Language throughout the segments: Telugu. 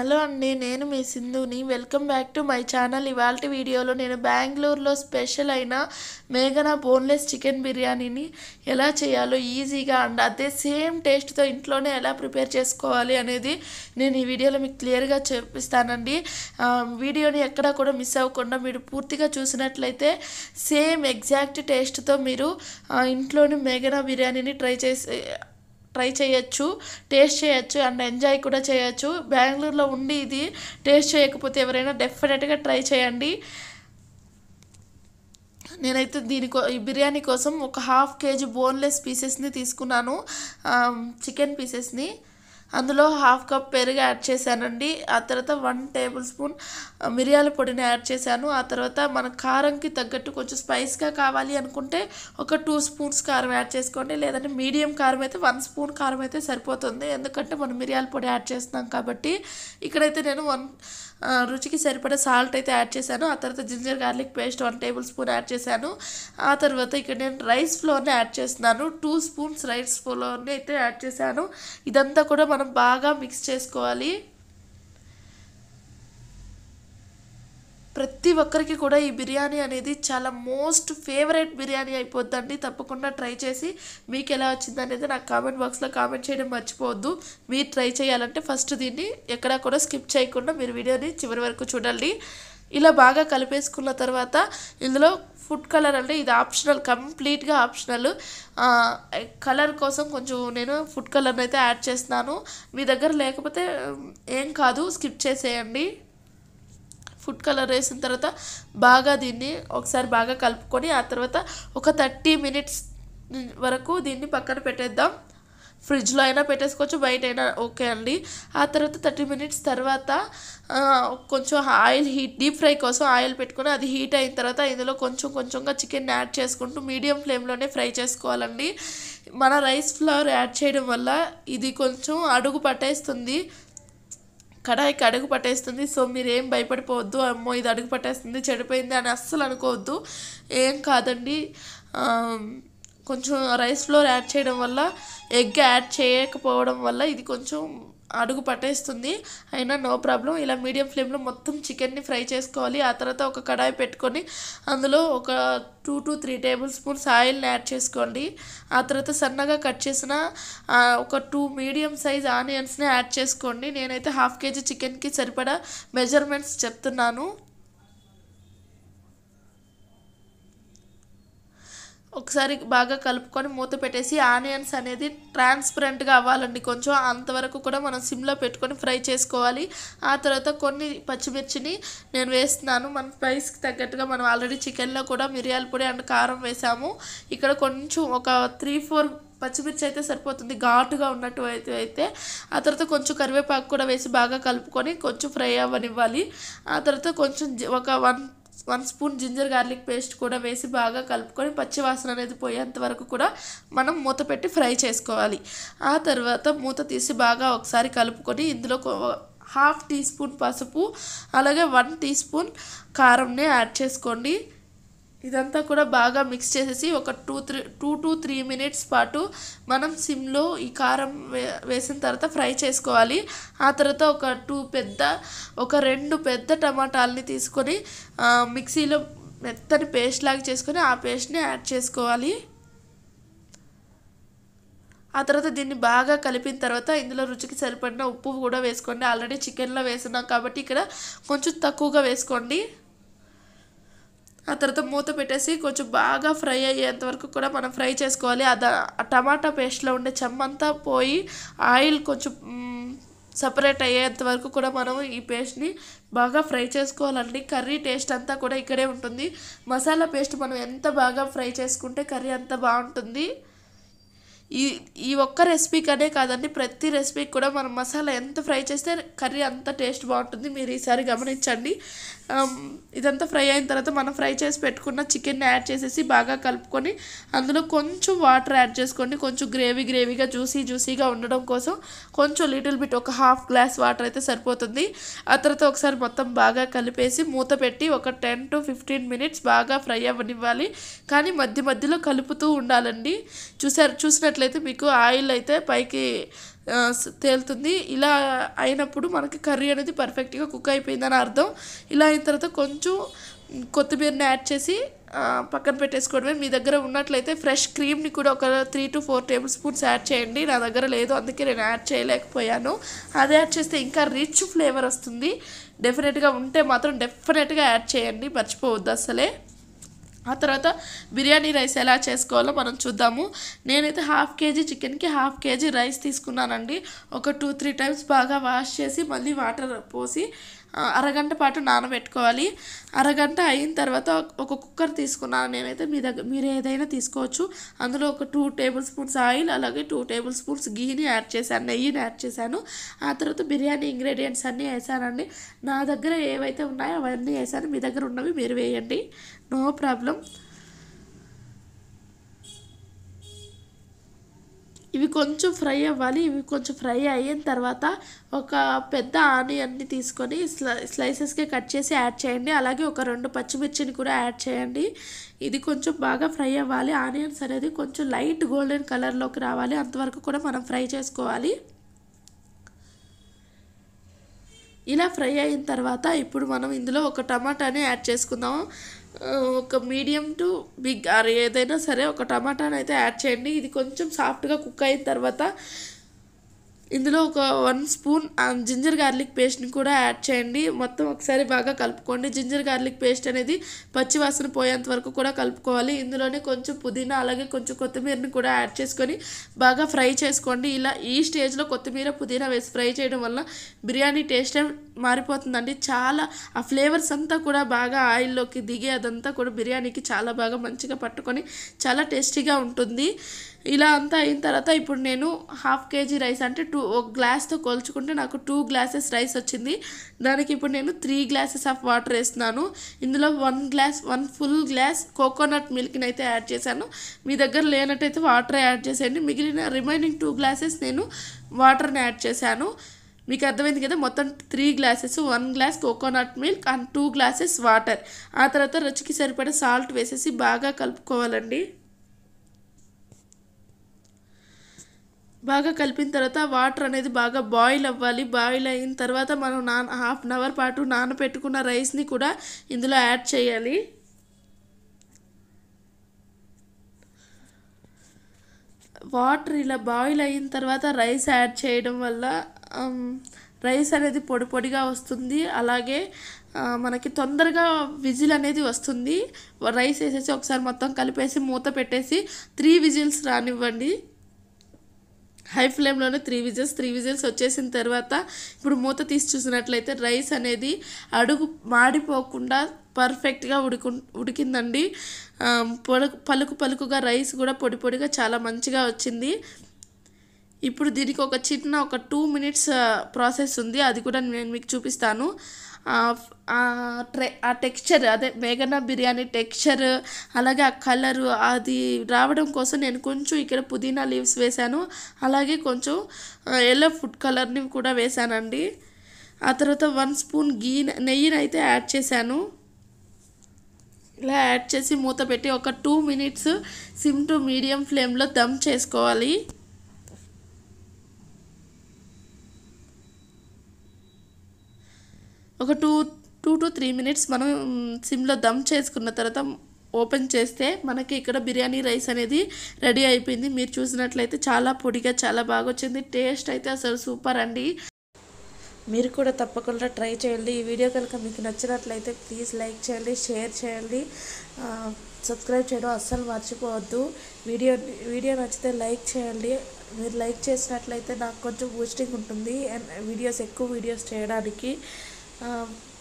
హలో అండి నేను మీ సింధుని welcome back to my channel ఇవాళ వీడియోలో నేను బెంగళూరులో స్పెషల్ అయిన మేఘనా బోన్లెస్ చికెన్ బిర్యానీని ఎలా చేయాలో ఈజీగా అండ్ అదే సేమ్ టేస్ట్తో ఇంట్లోనే ఎలా ప్రిపేర్ చేసుకోవాలి అనేది నేను ఈ వీడియోలో మీకు క్లియర్గా చూపిస్తానండి వీడియోని ఎక్కడా కూడా మిస్ అవ్వకుండా మీరు పూర్తిగా చూసినట్లయితే సేమ్ ఎగ్జాక్ట్ టేస్ట్తో మీరు ఇంట్లోని మేఘనా బిర్యానీని ట్రై చేసి ట్రై చేయొచ్చు టేస్ట్ చేయొచ్చు అండ్ ఎంజాయ్ కూడా చేయొచ్చు బెంగళూరులో ఉండి ఇది టేస్ట్ చేయకపోతే ఎవరైనా డెఫినెట్గా ట్రై చేయండి నేనైతే దీని ఈ బిర్యానీ కోసం ఒక హాఫ్ కేజీ బోన్లెస్ పీసెస్ని తీసుకున్నాను చికెన్ పీసెస్ని అందులో హాఫ్ కప్ పెరుగు యాడ్ చేశానండి ఆ తర్వాత వన్ టేబుల్ స్పూన్ మిరియాల పొడిని యాడ్ చేశాను ఆ తర్వాత మన కారంకి తగ్గట్టు కొంచెం స్పైస్గా కావాలి అనుకుంటే ఒక టూ స్పూన్స్ కారం యాడ్ చేసుకోండి లేదంటే మీడియం కారం అయితే వన్ స్పూన్ కారం అయితే సరిపోతుంది ఎందుకంటే మనం మిరియాల పొడి యాడ్ చేస్తున్నాం కాబట్టి ఇక్కడైతే నేను వన్ రుచికి సరిపడే సాల్ట్ అయితే యాడ్ చేశాను ఆ తర్వాత ginger garlic paste one table spoon add చేశాను ఆ తర్వాత ఇక్కడ నేను రైస్ ఫ్లోర్ని యాడ్ చేస్తున్నాను టూ స్పూన్స్ రైస్ ఫ్లోర్ని అయితే యాడ్ చేశాను ఇదంతా కూడా మనం బాగా మిక్స్ చేసుకోవాలి ప్రతి ఒక్కరికి కూడా ఈ బిర్యానీ అనేది చాలా మోస్ట్ ఫేవరెట్ బిర్యానీ అయిపోద్దండి తప్పకుండా ట్రై చేసి మీకు ఎలా వచ్చింది అనేది నాకు కామెంట్ బాక్స్లో కామెంట్ చేయడం మర్చిపోవద్దు మీరు ట్రై చేయాలంటే ఫస్ట్ దీన్ని ఎక్కడా కూడా స్కిప్ చేయకుండా మీరు వీడియోని చివరి వరకు చూడండి ఇలా బాగా కలిపేసుకున్న తర్వాత ఇందులో ఫుడ్ కలర్ అంటే ఇది ఆప్షనల్ కంప్లీట్గా ఆప్షనల్ కలర్ కోసం కొంచెం నేను ఫుడ్ కలర్ని అయితే యాడ్ చేస్తున్నాను మీ దగ్గర లేకపోతే ఏం కాదు స్కిప్ చేసేయండి ఫుడ్ కలర్ వేసిన తర్వాత బాగా దీన్ని ఒకసారి బాగా కలుపుకొని ఆ తర్వాత ఒక థర్టీ మినిట్స్ వరకు దీన్ని పక్కన పెట్టేద్దాం ఫ్రిడ్జ్లో అయినా పెట్టేసుకోవచ్చు బయట అయినా ఓకే అండి ఆ తర్వాత థర్టీ మినిట్స్ తర్వాత కొంచెం ఆయిల్ హీట్ డీప్ ఫ్రై కోసం ఆయిల్ పెట్టుకుని అది హీట్ అయిన తర్వాత ఇందులో కొంచెం కొంచెంగా చికెన్ యాడ్ చేసుకుంటూ మీడియం ఫ్లేమ్లోనే ఫ్రై చేసుకోవాలండి మన రైస్ ఫ్లవర్ యాడ్ చేయడం వల్ల ఇది కొంచెం అడుగు పట్టేస్తుంది కడాయికి అడుగు పట్టేస్తుంది సో మీరేం భయపడిపోవద్దు అమ్మో ఇది అడుగు పట్టేస్తుంది చెడిపోయింది అని అస్సలు అనుకోవద్దు ఏం కాదండి కొంచెం రైస్ ఫ్లోర్ యాడ్ చేయడం వల్ల ఎగ్ యాడ్ చేయకపోవడం వల్ల ఇది కొంచెం అడుగు పట్టేస్తుంది అయినా నో ప్రాబ్లం ఇలా మీడియం ఫ్లేమ్లో మొత్తం చికెన్ని ఫ్రై చేసుకోవాలి ఆ తర్వాత ఒక కడాయి పెట్టుకొని అందులో ఒక two to three table spoons ఆయిల్ని యాడ్ చేసుకోండి ఆ తర్వాత సన్నగా కట్ చేసిన ఒక టూ మీడియం సైజ్ ఆనియన్స్ని యాడ్ చేసుకోండి నేనైతే హాఫ్ కేజీ చికెన్కి సరిపడా మెజర్మెంట్స్ చెప్తున్నాను ఒకసారి బాగా కలుపుకొని మూత పెట్టేసి ఆనియన్స్ అనేది ట్రాన్స్పరెంట్గా అవ్వాలండి కొంచెం అంతవరకు కూడా మనం సిమ్లో పెట్టుకొని ఫ్రై చేసుకోవాలి ఆ తర్వాత కొన్ని పచ్చిమిర్చిని నేను వేస్తున్నాను మన స్పైస్కి తగ్గట్టుగా మనం ఆల్రెడీ చికెన్లో కూడా మిరియాల పొడి అండ్ కారం వేసాము ఇక్కడ కొంచెం ఒక త్రీ ఫోర్ పచ్చిమిర్చి అయితే సరిపోతుంది ఘాటుగా ఉన్నట్టు అయితే అయితే ఆ తర్వాత కొంచెం కరివేపాకు కూడా వేసి బాగా కలుపుకొని కొంచెం ఫ్రై అవ్వనివ్వాలి ఆ తర్వాత కొంచెం ఒక one one spoon ginger garlic paste కూడా వేసి బాగా కలుపుకొని పచ్చివాసన అనేది పోయేంత వరకు కూడా మనం మూత పెట్టి ఫ్రై చేసుకోవాలి ఆ తర్వాత మూత తీసి బాగా ఒకసారి కలుపుకొని ఇందులో హాఫ్ టీ స్పూన్ పసుపు అలాగే వన్ టీ స్పూన్ కారంని యాడ్ చేసుకోండి ఇదంతా కూడా బాగా మిక్స్ చేసేసి ఒక two three two to three minutes పాటు మనం సిమ్లో ఈ కారం వే వేసిన తర్వాత ఫ్రై చేసుకోవాలి ఆ తర్వాత ఒక టూ పెద్ద ఒక రెండు పెద్ద టమాటాలని తీసుకొని మిక్సీలో మెత్తని పేస్ట్ లాగా చేసుకొని ఆ పేస్ట్ని యాడ్ చేసుకోవాలి ఆ తర్వాత దీన్ని బాగా కలిపిన తర్వాత ఇందులో రుచికి సరిపడిన ఉప్పు కూడా వేసుకోండి ఆల్రెడీ చికెన్లో వేసినాం కాబట్టి ఇక్కడ కొంచెం తక్కువగా వేసుకోండి ఆ తర్వాత మూత పెట్టేసి కొంచెం బాగా ఫ్రై అయ్యేంత వరకు కూడా మనం ఫ్రై చేసుకోవాలి అది టమాటా పేస్ట్లో ఉండే చెమ్మంతా పోయి ఆయిల్ కొంచెం సపరేట్ అయ్యేంత వరకు కూడా మనం ఈ పేస్ట్ని బాగా ఫ్రై చేసుకోవాలండి కర్రీ టేస్ట్ అంతా కూడా ఇక్కడే ఉంటుంది మసాలా పేస్ట్ మనం ఎంత బాగా ఫ్రై చేసుకుంటే కర్రీ అంత బాగుంటుంది ఈ ఈ ఒక్క రెసిపీకనే కాదండి ప్రతి రెసిపీకి కూడా మనం మసాలా ఎంత ఫ్రై చేస్తే కర్రీ అంత టేస్ట్ బాగుంటుంది మీరు ఈసారి గమనించండి ఇదంతా ఫ్రై అయిన తర్వాత మనం ఫ్రై చేసి పెట్టుకున్న చికెన్ యాడ్ చేసేసి బాగా కలుపుకొని అందులో కొంచెం వాటర్ యాడ్ చేసుకోండి కొంచెం గ్రేవీ గ్రేవీగా జ్యూసీ జ్యూసీగా ఉండడం కోసం కొంచెం లిటిల్ బిట్ ఒక హాఫ్ గ్లాస్ వాటర్ అయితే సరిపోతుంది ఆ తర్వాత ఒకసారి మొత్తం బాగా కలిపేసి మూత పెట్టి ఒక టెన్ టు ఫిఫ్టీన్ మినిట్స్ బాగా ఫ్రై అవ్వనివ్వాలి కానీ మధ్య మధ్యలో కలుపుతూ ఉండాలండి చూసారు చూసినట్లు వేసినట్లయితే మీకు ఆయిల్ అయితే పైకి తేలుతుంది ఇలా అయినప్పుడు మనకి కర్రీ అనేది పర్ఫెక్ట్గా కుక్ అయిపోయిందని అర్థం ఇలా అయిన తర్వాత కొంచెం కొత్తిమీరని యాడ్ చేసి పక్కన పెట్టేసుకోవడమే మీ దగ్గర ఉన్నట్లయితే ఫ్రెష్ క్రీమ్ని కూడా ఒక three to four table spoons add చేయండి నా దగ్గర లేదు అందుకే నేను యాడ్ చేయలేకపోయాను అది యాడ్ చేస్తే ఇంకా రిచ్ ఫ్లేవర్ వస్తుంది డెఫినెట్గా ఉంటే మాత్రం డెఫినెట్గా యాడ్ చేయండి మర్చిపోవద్దు అసలే ఆ తర్వాత బిర్యానీ రైస్ ఎలా చేసుకోవాలో మనం చూద్దాము నేనైతే హాఫ్ కేజీ చికెన్కి హాఫ్ కేజీ రైస్ తీసుకున్నానండి ఒక టూ త్రీ టైమ్స్ బాగా వాష్ చేసి మళ్ళీ వాటర్ పోసి అరగంట పాటు నానబెట్టుకోవాలి అరగంట అయిన తర్వాత ఒక కుక్కర్ తీసుకున్నాను నేనైతే మీ దగ్గర మీరు ఏదైనా తీసుకోవచ్చు అందులో ఒక టూ టేబుల్ స్పూన్స్ ఆయిల్ అలాగే టూ టేబుల్ స్పూన్స్ గీని యాడ్ చేశాను నెయ్యిని యాడ్ చేశాను ఆ తర్వాత బిర్యానీ ఇంగ్రీడియంట్స్ అన్నీ వేసానండి నా దగ్గర ఏవైతే ఉన్నాయో అవన్నీ వేసాను మీ దగ్గర ఉన్నవి మీరు వేయండి నో ప్రాబ్లం ఇవి కొంచెం ఫ్రై అవ్వాలి ఇవి కొంచెం ఫ్రై అయిన తర్వాత ఒక పెద్ద ఆనియన్ని తీసుకొని స్లై స్లైసెస్గా కట్ చేసి యాడ్ చేయండి అలాగే ఒక రెండు పచ్చిమిర్చిని కూడా యాడ్ చేయండి ఇది కొంచెం బాగా ఫ్రై అవ్వాలి ఆనియన్స్ అనేది కొంచెం లైట్ గోల్డెన్ కలర్లోకి రావాలి అంతవరకు కూడా మనం ఫ్రై చేసుకోవాలి ఇలా ఫ్రై అయిన తర్వాత ఇప్పుడు మనం ఇందులో ఒక టమాటాని యాడ్ చేసుకుందాం ఒక మీడియం టు బిగ్ ఆర్ ఏదైనా సరే ఒక టమాటాను అయితే యాడ్ చేయండి ఇది కొంచెం సాఫ్ట్గా కుక్ అయిన తర్వాత ఇందులో ఒక వన్ స్పూన్ జింజర్ గార్లిక్ పేస్ట్ని కూడా యాడ్ చేయండి మొత్తం ఒకసారి బాగా కలుపుకోండి జింజర్ గార్లిక్ పేస్ట్ అనేది పచ్చివాసన పోయేంత వరకు కూడా కలుపుకోవాలి ఇందులోనే కొంచెం పుదీనా అలాగే కొంచెం కొత్తిమీరని కూడా యాడ్ చేసుకొని బాగా ఫ్రై చేసుకోండి ఇలా ఈ స్టేజ్లో కొత్తిమీర పుదీనా వేసి ఫ్రై చేయడం వల్ల బిర్యానీ టేస్ట్ మారిపోతుందండి చాలా ఆ ఫ్లేవర్స్ అంతా కూడా బాగా ఆయిల్లోకి దిగి అదంతా కూడా బిర్యానీకి చాలా బాగా మంచిగా పట్టుకొని చాలా టేస్టీగా ఉంటుంది ఇలా అంతా అయిన తర్వాత ఇప్పుడు నేను హాఫ్ కేజీ రైస్ అంటే టూ టూ ఒక గ్లాస్తో కొలుచుకుంటే నాకు టూ గ్లాసెస్ రైస్ వచ్చింది దానికి ఇప్పుడు నేను త్రీ గ్లాసెస్ ఆఫ్ వాటర్ వేస్తున్నాను ఇందులో one glass one full glass coconut మిల్క్ని అయితే యాడ్ చేశాను మీ దగ్గర లేనట్టయితే వాటర్ యాడ్ చేసేయండి మిగిలిన రిమైనింగ్ టూ గ్లాసెస్ నేను వాటర్ని యాడ్ చేశాను మీకు అర్థమైంది కదా మొత్తం three glasses one glass coconut milk and two glasses water ఆ తర్వాత రుచికి సరిపడే సాల్ట్ వేసేసి బాగా కలుపుకోవాలండి బాగా కలిపిన తర్వాత వాటర్ అనేది బాగా బాయిల్ అవ్వాలి బాయిల్ అయిన తర్వాత మనం నాన్ హాఫ్ అన్ అవర్ పాటు నానబెట్టుకున్న రైస్ని కూడా ఇందులో యాడ్ చేయాలి వాటర్ ఇలా బాయిల్ అయిన తర్వాత రైస్ యాడ్ చేయడం వల్ల రైస్ అనేది పొడి పొడిగా వస్తుంది అలాగే మనకి తొందరగా విజిల్ అనేది వస్తుంది రైస్ వేసేసి ఒకసారి మొత్తం కలిపేసి మూత పెట్టేసి త్రీ విజిల్స్ రానివ్వండి హై ఫ్లేమ్లోనే త్రీ విజిల్స్ త్రీ విజిల్స్ వచ్చేసిన తర్వాత ఇప్పుడు మూత తీసి చూసినట్లయితే రైస్ అనేది అడుగు మాడిపోకుండా పర్ఫెక్ట్గా ఉడుకు ఉడికిందండి పొడుకు పలుకు పలుకుగా రైస్ కూడా పొడి పొడిగా చాలా మంచిగా వచ్చింది ఇప్పుడు దీనికి ఒక చిన్న ఒక టూ మినిట్స్ ప్రాసెస్ ఉంది అది కూడా నేను మీకు చూపిస్తాను ట్రే ఆ టెక్స్చర్ అదే వేగన బిర్యానీ టెక్స్చర్ అలాగే ఆ కలరు అది రావడం కోసం నేను కొంచెం ఇక్కడ పుదీనా లీవ్స్ వేశాను అలాగే కొంచెం ఎల్లో ఫుడ్ కలర్ని కూడా వేశానండి ఆ తర్వాత వన్ స్పూన్ గీ నెయ్యిని అయితే యాడ్ చేశాను ఇలా యాడ్ చేసి మూత పెట్టి ఒక two minutes sim to medium ఫ్లేమ్లో దమ్ చేసుకోవాలి ఒక two two to three minutes మనం సిమ్లో దమ్ చేసుకున్న తర్వాత ఓపెన్ చేస్తే మనకి ఇక్కడ బిర్యానీ రైస్ అనేది రెడీ అయిపోయింది మీరు చూసినట్లయితే చాలా పొడిగా చాలా బాగా వచ్చింది టేస్ట్ అయితే అసలు సూపర్ అండి మీరు కూడా తప్పకుండా ట్రై చేయండి ఈ వీడియో కనుక మీకు నచ్చినట్లయితే ప్లీజ్ లైక్ చేయండి షేర్ చేయండి సబ్స్క్రైబ్ చేయడం అస్సలు మర్చిపోవద్దు వీడియో వీడియో నచ్చితే లైక్ చేయండి మీరు లైక్ చేసినట్లయితే నాకు కొంచెం బూస్టింగ్ ఉంటుంది వీడియోస్ ఎక్కువ వీడియోస్ చేయడానికి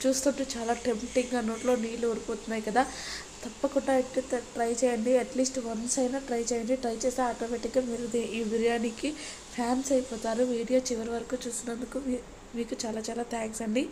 చూస్తుంటే చాలా టెంప్టింగ్గా నోట్లో నీళ్ళు ఊరిపోతున్నాయి కదా తప్పకుండా అయితే ట్రై చేయండి అట్లీస్ట్ వన్స్ అయినా ట్రై చేయండి ట్రై చేస్తే ఆటోమేటిక్గా మీరు ఈ బిర్యానీకి ఫ్యాన్స్ అయిపోతారు వీడియో చివరి వరకు చూసినందుకు మీకు చాలా చాలా థ్యాంక్స్ అండి